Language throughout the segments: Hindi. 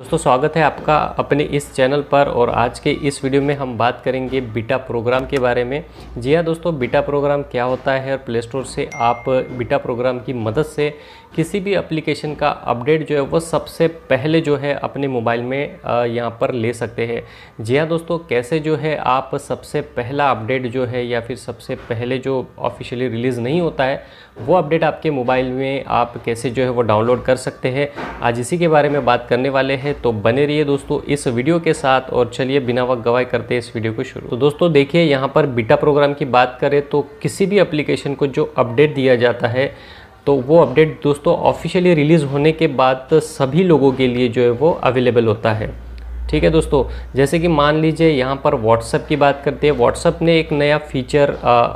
दोस्तों स्वागत है आपका अपने इस चैनल पर और आज के इस वीडियो में हम बात करेंगे बीटा प्रोग्राम के बारे में जी हाँ दोस्तों बीटा प्रोग्राम क्या होता है और प्ले स्टोर से आप बीटा प्रोग्राम की मदद से किसी भी एप्लीकेशन का अपडेट जो है वो सबसे पहले जो है अपने मोबाइल में यहाँ पर ले सकते हैं जी हाँ दोस्तों कैसे जो है आप सबसे पहला अपडेट जो है या फिर सबसे पहले जो ऑफिशियली रिलीज़ नहीं होता है वो अपडेट आपके मोबाइल में आप कैसे जो है वो डाउनलोड कर सकते हैं आज इसी के बारे में बात करने वाले हैं है तो बने रहिए दोस्तों इस वीडियो के साथ और चलिए बिना वक्त गवाई करते इस वीडियो को शुरू तो दोस्तों देखिए यहाँ पर बीटा प्रोग्राम की बात करें तो किसी भी अप्लीकेशन को जो अपडेट दिया जाता है तो वो अपडेट दोस्तों ऑफिशियली रिलीज़ होने के बाद सभी लोगों के लिए जो है वो अवेलेबल होता है ठीक है दोस्तों जैसे कि मान लीजिए यहाँ पर व्हाट्सअप की बात करते हैं व्हाट्सअप ने एक नया फीचर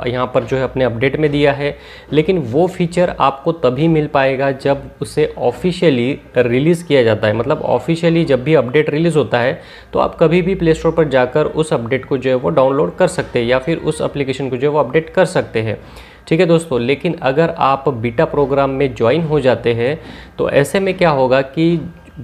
यहाँ पर जो है अपने अपडेट में दिया है लेकिन वो फीचर आपको तभी मिल पाएगा जब उसे ऑफिशियली रिलीज़ किया जाता है मतलब ऑफिशियली जब भी अपडेट रिलीज़ होता है तो आप कभी भी प्ले स्टोर पर जाकर उस अपडेट को जो है वो डाउनलोड कर सकते हैं या फिर उस एप्लीकेशन को जो है वो अपडेट कर सकते हैं ठीक है दोस्तों लेकिन अगर आप बीटा प्रोग्राम में ज्वाइन हो जाते हैं तो ऐसे में क्या होगा कि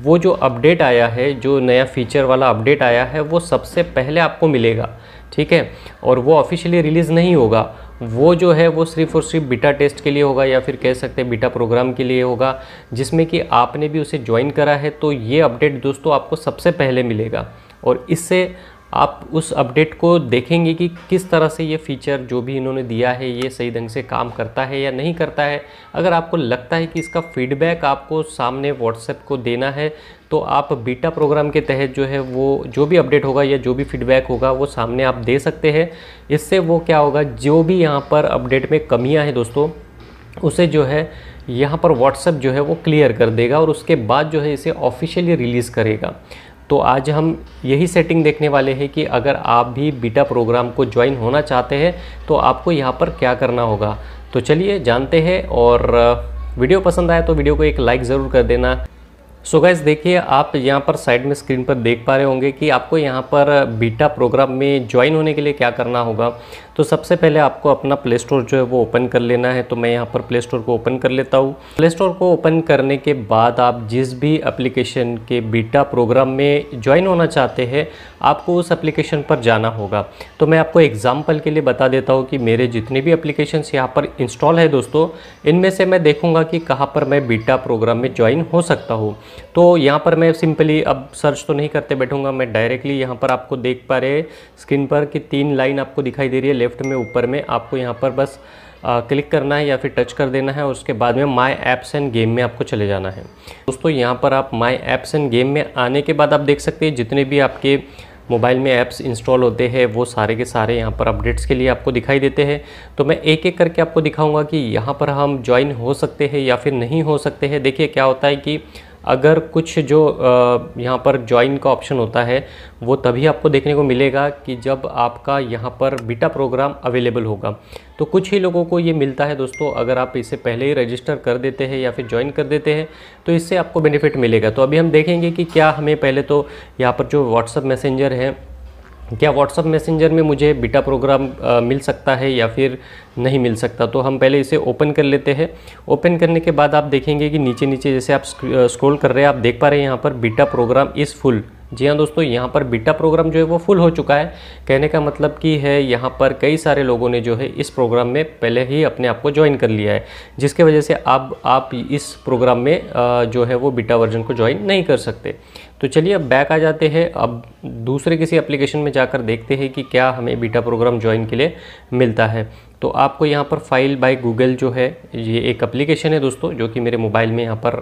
वो जो अपडेट आया है जो नया फीचर वाला अपडेट आया है वो सबसे पहले आपको मिलेगा ठीक है और वो ऑफिशियली रिलीज़ नहीं होगा वो जो है वो सिर्फ और सिर्फ बीटा टेस्ट के लिए होगा या फिर कह सकते हैं बीटा प्रोग्राम के लिए होगा जिसमें कि आपने भी उसे ज्वाइन करा है तो ये अपडेट दोस्तों आपको सबसे पहले मिलेगा और इससे आप उस अपडेट को देखेंगे कि किस तरह से ये फीचर जो भी इन्होंने दिया है ये सही ढंग से काम करता है या नहीं करता है अगर आपको लगता है कि इसका फीडबैक आपको सामने व्हाट्सएप को देना है तो आप बीटा प्रोग्राम के तहत जो है वो जो भी अपडेट होगा या जो भी फीडबैक होगा वो सामने आप दे सकते हैं इससे वो क्या होगा जो भी यहाँ पर अपडेट में कमियाँ हैं दोस्तों उसे जो है यहाँ पर व्हाट्सएप जो है वो क्लियर कर देगा और उसके बाद जो है इसे ऑफिशियली रिलीज़ करेगा तो आज हम यही सेटिंग देखने वाले हैं कि अगर आप भी बीटा प्रोग्राम को ज्वाइन होना चाहते हैं तो आपको यहाँ पर क्या करना होगा तो चलिए जानते हैं और वीडियो पसंद आए तो वीडियो को एक लाइक ज़रूर कर देना सो गैस देखिए आप यहाँ पर साइड में स्क्रीन पर देख पा रहे होंगे कि आपको यहाँ पर बीटा प्रोग्राम में ज्वाइन होने के लिए क्या करना होगा तो सबसे पहले आपको अपना प्ले स्टोर जो है वो ओपन कर लेना है तो मैं यहाँ पर प्ले स्टोर को ओपन कर लेता हूँ प्ले स्टोर को ओपन करने के बाद आप जिस भी एप्लीकेशन के बीटा प्रोग्राम में ज्वाइन होना चाहते हैं आपको उस एप्लीकेशन पर जाना होगा तो मैं आपको एग्ज़ाम्पल के लिए बता देता हूँ कि मेरे जितने भी अप्लीकेशन यहाँ पर इंस्टॉल है दोस्तों इनमें से मैं देखूँगा कि कहाँ पर मैं बीटा प्रोग्राम में ज्वाइन हो सकता हूँ तो यहाँ पर मैं सिंपली अब सर्च तो नहीं करते बैठूंगा मैं डायरेक्टली यहाँ पर आपको देख पा रहे स्क्रीन पर कि तीन लाइन आपको दिखाई दे रही है लेफ्ट में ऊपर में आपको यहाँ पर बस आ, क्लिक करना है या फिर टच कर देना है और उसके बाद में माय ऐप्स एंड गेम में आपको चले जाना है दोस्तों यहाँ पर आप माय ऐप्स एंड गेम में आने के बाद आप देख सकते हैं जितने भी आपके मोबाइल में ऐप्स इंस्टॉल होते हैं वो सारे के सारे यहाँ पर अपडेट्स के लिए आपको दिखाई देते हैं तो मैं एक एक करके आपको दिखाऊंगा कि यहाँ पर हम ज्वाइन हो सकते हैं या फिर नहीं हो सकते हैं देखिए क्या होता है कि अगर कुछ जो यहाँ पर ज्वाइन का ऑप्शन होता है वो तभी आपको देखने को मिलेगा कि जब आपका यहाँ पर बीटा प्रोग्राम अवेलेबल होगा तो कुछ ही लोगों को ये मिलता है दोस्तों अगर आप इसे पहले ही रजिस्टर कर देते हैं या फिर ज्वाइन कर देते हैं तो इससे आपको बेनिफिट मिलेगा तो अभी हम देखेंगे कि क्या हमें पहले तो यहाँ पर जो व्हाट्सअप मैसेंजर है क्या व्हाट्सअप मैसेंजर में मुझे बीटा प्रोग्राम आ, मिल सकता है या फिर नहीं मिल सकता तो हम पहले इसे ओपन कर लेते हैं ओपन करने के बाद आप देखेंगे कि नीचे नीचे जैसे आप स्क्रॉल कर रहे हैं आप देख पा रहे हैं यहाँ पर बीटा प्रोग्राम इज़ फुल जी हाँ दोस्तों यहाँ पर बीटा प्रोग्राम जो है वो फुल हो चुका है कहने का मतलब कि है यहाँ पर कई सारे लोगों ने जो है इस प्रोग्राम में पहले ही अपने आप को ज्वाइन कर लिया है जिसके वजह से अब आप, आप इस प्रोग्राम में जो है वो बीटा वर्जन को ज्वाइन नहीं कर सकते तो चलिए अब बैक आ जाते हैं अब दूसरे किसी एप्लीकेशन में जाकर देखते हैं कि क्या हमें बीटा प्रोग्राम ज्वाइन के लिए मिलता है तो आपको यहाँ पर फाइल बाय गूगल जो है ये एक एप्लीकेशन है दोस्तों जो कि मेरे मोबाइल में यहाँ पर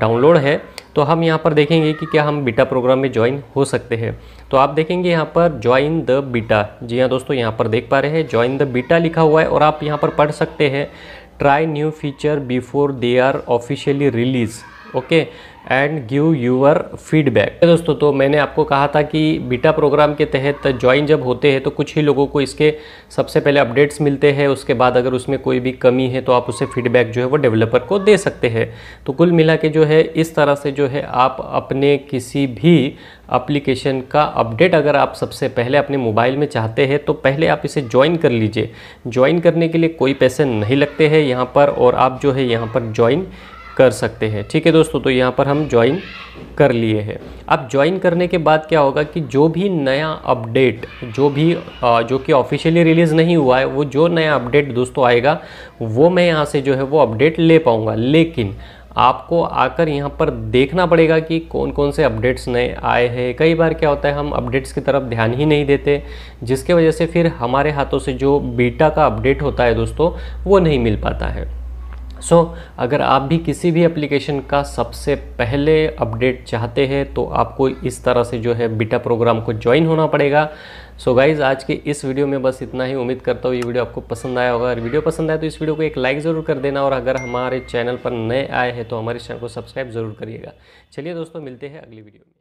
डाउनलोड है तो हम यहाँ पर देखेंगे कि क्या हम बीटा प्रोग्राम में ज्वाइन हो सकते हैं तो आप देखेंगे यहाँ पर ज्वाइन द बीटा जी हाँ दोस्तों यहाँ पर देख पा रहे हैं ज्वाइन द बीटा लिखा हुआ है और आप यहाँ पर पढ़ सकते हैं try new feature before they are officially release okay and give your feedback दोस्तों तो मैंने आपको कहा था कि बीटा प्रोग्राम के तहत ज्वाइन जब होते हैं तो कुछ ही लोगों को इसके सबसे पहले अपडेट्स मिलते हैं उसके बाद अगर उसमें कोई भी कमी है तो आप उसे फीडबैक जो है वो डेवलपर को दे सकते हैं तो कुल मिला के जो है इस तरह से जो है आप अपने किसी भी अप्लीकेशन का अपडेट अगर आप सबसे पहले अपने मोबाइल में चाहते हैं तो पहले आप इसे ज्वाइन कर लीजिए ज्वाइन करने के लिए कोई पैसे नहीं लगते हैं यहाँ पर और आप जो है यहाँ पर ज्वाइन कर सकते हैं ठीक है दोस्तों तो यहाँ पर हम ज्वाइन कर लिए हैं अब ज्वाइन करने के बाद क्या होगा कि जो भी नया अपडेट जो भी जो कि ऑफिशियली रिलीज़ नहीं हुआ है वो जो नया अपडेट दोस्तों आएगा वो मैं यहाँ से जो है वो अपडेट ले पाऊँगा लेकिन आपको आकर यहाँ पर देखना पड़ेगा कि कौन कौन से अपडेट्स नए आए हैं कई बार क्या होता है हम अपडेट्स की तरफ ध्यान ही नहीं देते जिसके वजह से फिर हमारे हाथों से जो बीटा का अपडेट होता है दोस्तों वो नहीं मिल पाता है सो so, अगर आप भी किसी भी एप्लीकेशन का सबसे पहले अपडेट चाहते हैं तो आपको इस तरह से जो है बीटा प्रोग्राम को ज्वाइन होना पड़ेगा सो so गाइज आज के इस वीडियो में बस इतना ही उम्मीद करता हूँ ये वीडियो आपको पसंद आया होगा अगर वीडियो पसंद आए तो इस वीडियो को एक लाइक ज़रूर कर देना और अगर हमारे चैनल पर नए आए हैं तो हमारे चैनल को सब्सक्राइब ज़रूर करिएगा चलिए दोस्तों मिलते हैं अगली वीडियो में